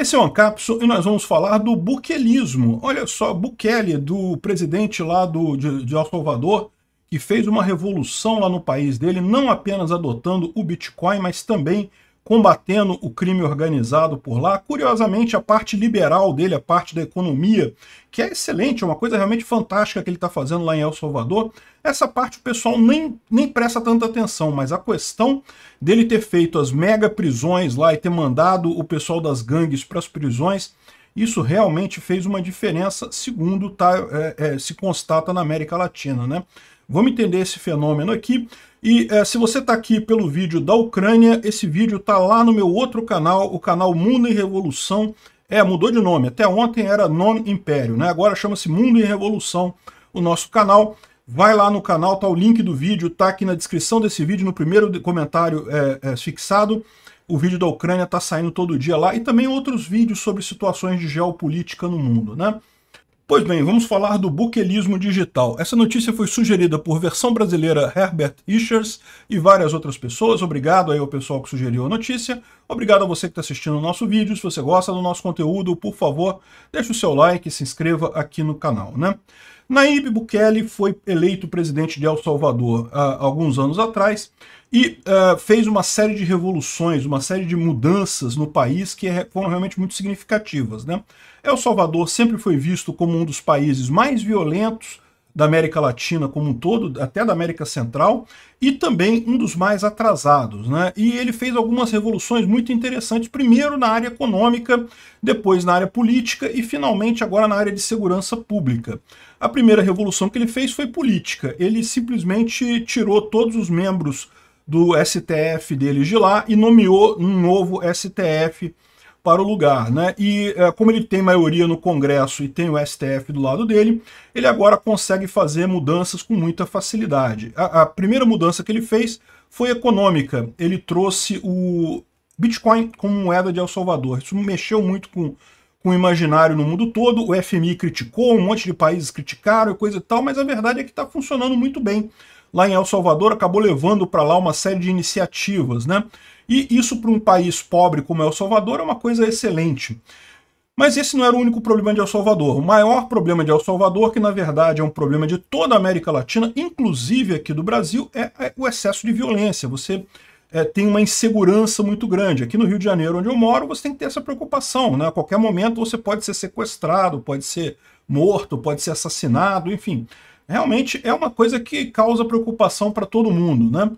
Esse é o Ancapso e nós vamos falar do buquelismo. Olha só, Bukele, do presidente lá do, de, de El Salvador, que fez uma revolução lá no país dele, não apenas adotando o Bitcoin, mas também combatendo o crime organizado por lá. Curiosamente, a parte liberal dele, a parte da economia, que é excelente, é uma coisa realmente fantástica que ele está fazendo lá em El Salvador. Essa parte o pessoal nem, nem presta tanta atenção, mas a questão dele ter feito as mega prisões lá e ter mandado o pessoal das gangues para as prisões, isso realmente fez uma diferença, segundo tá, é, é, se constata na América Latina, né? Vamos entender esse fenômeno aqui. E é, se você está aqui pelo vídeo da Ucrânia, esse vídeo está lá no meu outro canal, o canal Mundo em Revolução. É, mudou de nome. Até ontem era Non Império, né? Agora chama-se Mundo em Revolução, o nosso canal. Vai lá no canal, tá o link do vídeo, tá aqui na descrição desse vídeo, no primeiro comentário é, é, fixado. O vídeo da Ucrânia tá saindo todo dia lá e também outros vídeos sobre situações de geopolítica no mundo, né? Pois bem, vamos falar do buquelismo digital. Essa notícia foi sugerida por versão brasileira Herbert Ischers e várias outras pessoas. Obrigado aí ao pessoal que sugeriu a notícia. Obrigado a você que está assistindo o nosso vídeo. Se você gosta do nosso conteúdo, por favor, deixe o seu like e se inscreva aqui no canal, né? Nayib Bukele foi eleito presidente de El Salvador há ah, alguns anos atrás e uh, fez uma série de revoluções, uma série de mudanças no país que é, foram realmente muito significativas. Né? El Salvador sempre foi visto como um dos países mais violentos da América Latina como um todo, até da América Central, e também um dos mais atrasados. Né? E ele fez algumas revoluções muito interessantes, primeiro na área econômica, depois na área política e finalmente agora na área de segurança pública. A primeira revolução que ele fez foi política. Ele simplesmente tirou todos os membros do STF deles de lá e nomeou um novo STF para o lugar. Né? E é, como ele tem maioria no Congresso e tem o STF do lado dele, ele agora consegue fazer mudanças com muita facilidade. A, a primeira mudança que ele fez foi econômica. Ele trouxe o Bitcoin como moeda de El Salvador. Isso mexeu muito com com o imaginário no mundo todo, o FMI criticou, um monte de países criticaram e coisa e tal, mas a verdade é que está funcionando muito bem lá em El Salvador, acabou levando para lá uma série de iniciativas, né? E isso para um país pobre como El Salvador é uma coisa excelente. Mas esse não era o único problema de El Salvador. O maior problema de El Salvador, que na verdade é um problema de toda a América Latina, inclusive aqui do Brasil, é, é o excesso de violência. Você é, tem uma insegurança muito grande. Aqui no Rio de Janeiro, onde eu moro, você tem que ter essa preocupação. Né? A qualquer momento você pode ser sequestrado, pode ser morto, pode ser assassinado, enfim realmente é uma coisa que causa preocupação para todo mundo, né?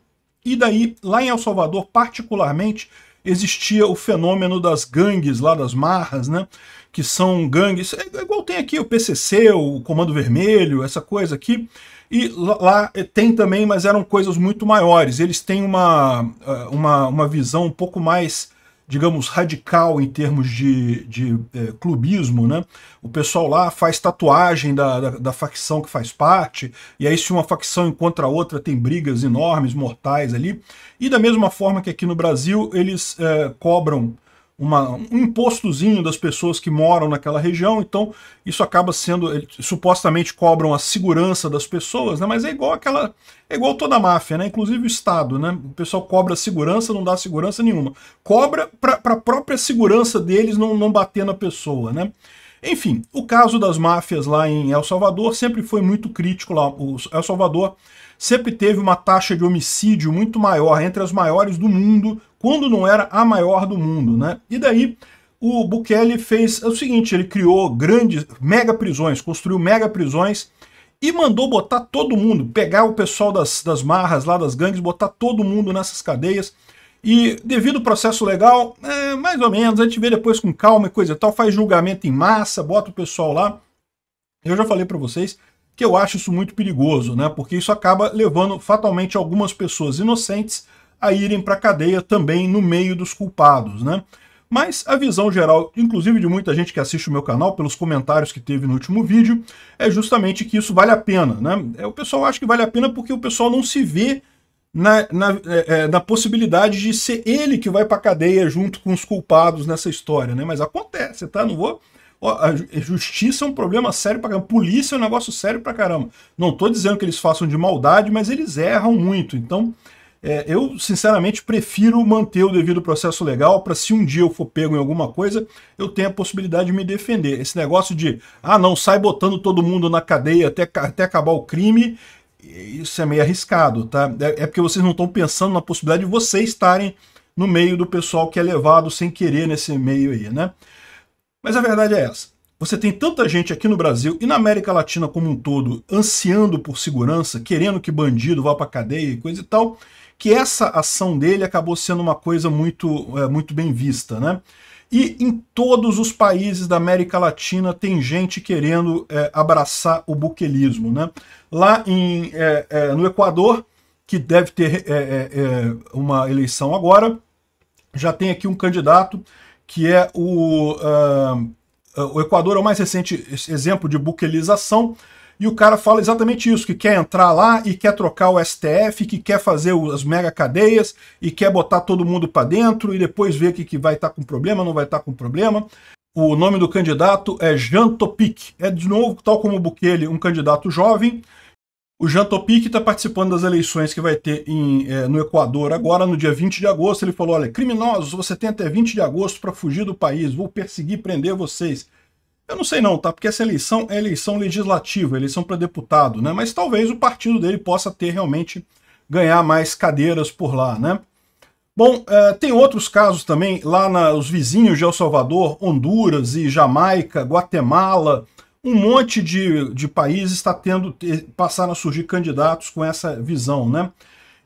E daí, lá em El Salvador, particularmente, existia o fenômeno das gangues lá, das marras, né? Que são gangues, é, é igual tem aqui o PCC, o Comando Vermelho, essa coisa aqui. E lá eh, tem também, mas eram coisas muito maiores. Eles têm uma, eh, uma, uma visão um pouco mais digamos, radical em termos de, de é, clubismo, né? O pessoal lá faz tatuagem da, da, da, facção que faz parte, e aí se uma facção encontra a outra, tem brigas enormes, mortais ali. E da mesma forma que aqui no Brasil, eles é, cobram uma, um impostozinho das pessoas que moram naquela região, então isso acaba sendo, supostamente cobram a segurança das pessoas, né? mas é igual aquela, é igual toda a máfia, né? inclusive o Estado, né? o pessoal cobra segurança, não dá segurança nenhuma, cobra para a própria segurança deles não, não bater na pessoa, né? Enfim, o caso das máfias lá em El Salvador sempre foi muito crítico lá. O El Salvador sempre teve uma taxa de homicídio muito maior, entre as maiores do mundo, quando não era a maior do mundo, né? E daí o Bukele fez o seguinte, ele criou grandes, mega prisões, construiu mega prisões e mandou botar todo mundo, pegar o pessoal das, das marras lá, das gangues, botar todo mundo nessas cadeias. E devido ao processo legal, é, mais ou menos, a gente vê depois com calma e coisa e tal, faz julgamento em massa, bota o pessoal lá. Eu já falei para vocês que eu acho isso muito perigoso, né? Porque isso acaba levando fatalmente algumas pessoas inocentes a irem para cadeia também no meio dos culpados, né? Mas a visão geral, inclusive de muita gente que assiste o meu canal, pelos comentários que teve no último vídeo, é justamente que isso vale a pena, né? É, o pessoal acha que vale a pena porque o pessoal não se vê na, na, é, da é, possibilidade de ser ele que vai para a cadeia junto com os culpados nessa história, né? Mas acontece, tá? Não vou. Ó, a é, justiça é um problema sério para caramba. Polícia é um negócio sério para caramba. Não tô dizendo que eles façam de maldade, mas eles erram muito. Então, é, eu, sinceramente, prefiro manter o devido processo legal para se um dia eu for pego em alguma coisa, eu tenha a possibilidade de me defender. Esse negócio de, ah, não, sai botando todo mundo na cadeia até, até acabar o crime isso é meio arriscado, tá? É, é porque vocês não estão pensando na possibilidade de vocês estarem no meio do pessoal que é levado sem querer nesse meio aí, né? Mas a verdade é essa. Você tem tanta gente aqui no Brasil e na América Latina como um todo ansiando por segurança, querendo que bandido vá para cadeia e coisa e tal, que essa ação dele acabou sendo uma coisa muito, é, muito bem vista, né? E em todos os países da América Latina tem gente querendo é, abraçar o buquelismo. Né? Lá em, é, é, no Equador, que deve ter é, é, é, uma eleição agora, já tem aqui um candidato que é o. Uh, o Equador é o mais recente exemplo de buquelização e o cara fala exatamente isso, que quer entrar lá e quer trocar o STF, que quer fazer as mega cadeias e quer botar todo mundo para dentro e depois ver que, que vai estar tá com problema, não vai estar tá com problema. O nome do candidato é Jean Topic. É, de novo, tal como o Bukele, um candidato jovem. O Jean Topic está participando das eleições que vai ter em, é, no Equador agora, no dia 20 de agosto. Ele falou, olha, criminosos, você tem até 20 de agosto para fugir do país, vou perseguir, prender vocês. Eu não sei não, tá? Porque essa eleição é eleição legislativa, eleição para deputado, né? Mas talvez o partido dele possa ter realmente ganhar mais cadeiras por lá, né? Bom, é, tem outros casos também lá nos vizinhos de El Salvador, Honduras e Jamaica, Guatemala, um monte de, de países está tendo passaram a surgir candidatos com essa visão, né?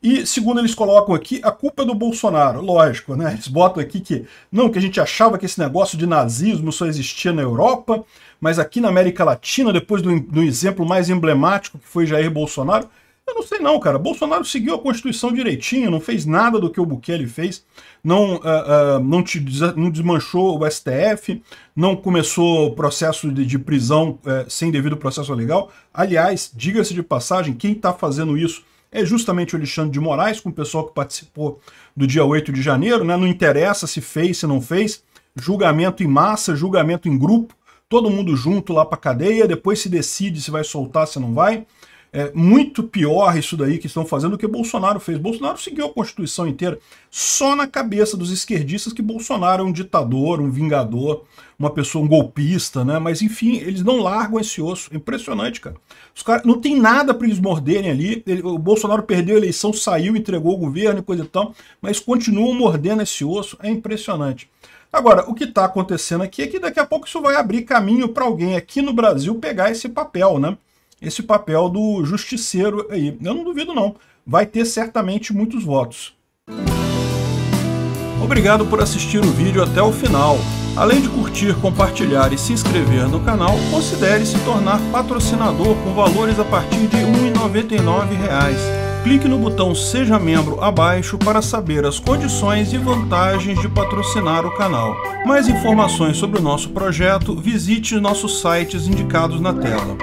E, segundo eles colocam aqui, a culpa é do Bolsonaro. Lógico, né? Eles botam aqui que não, que a gente achava que esse negócio de nazismo só existia na Europa, mas aqui na América Latina, depois do, do exemplo mais emblemático que foi Jair Bolsonaro, eu não sei não, cara. Bolsonaro seguiu a Constituição direitinho, não fez nada do que o Bukele fez, não, uh, uh, não, te, não desmanchou o STF, não começou o processo de, de prisão uh, sem devido processo legal. Aliás, diga-se de passagem, quem está fazendo isso é justamente o Alexandre de Moraes, com o pessoal que participou do dia 8 de janeiro, né? não interessa se fez, se não fez, julgamento em massa, julgamento em grupo, todo mundo junto lá para cadeia, depois se decide se vai soltar, se não vai é, muito pior isso daí que estão fazendo do que Bolsonaro fez. Bolsonaro seguiu a Constituição inteira só na cabeça dos esquerdistas que Bolsonaro é um ditador, um vingador, uma pessoa, um golpista, né? Mas enfim, eles não largam esse osso. Impressionante, cara. Os caras não tem nada para eles morderem ali. Ele, o Bolsonaro perdeu a eleição, saiu, entregou o governo e coisa e tal, mas continuam mordendo esse osso. É impressionante. Agora, o que está acontecendo aqui é que daqui a pouco isso vai abrir caminho para alguém aqui no Brasil pegar esse papel, né? esse papel do justiceiro aí. Eu não duvido não, vai ter certamente muitos votos. Obrigado por assistir o vídeo até o final. Além de curtir, compartilhar e se inscrever no canal, considere se tornar patrocinador com valores a partir de R$ 1,99 clique no botão Seja Membro abaixo para saber as condições e vantagens de patrocinar o canal. Mais informações sobre o nosso projeto, visite nossos sites indicados na tela.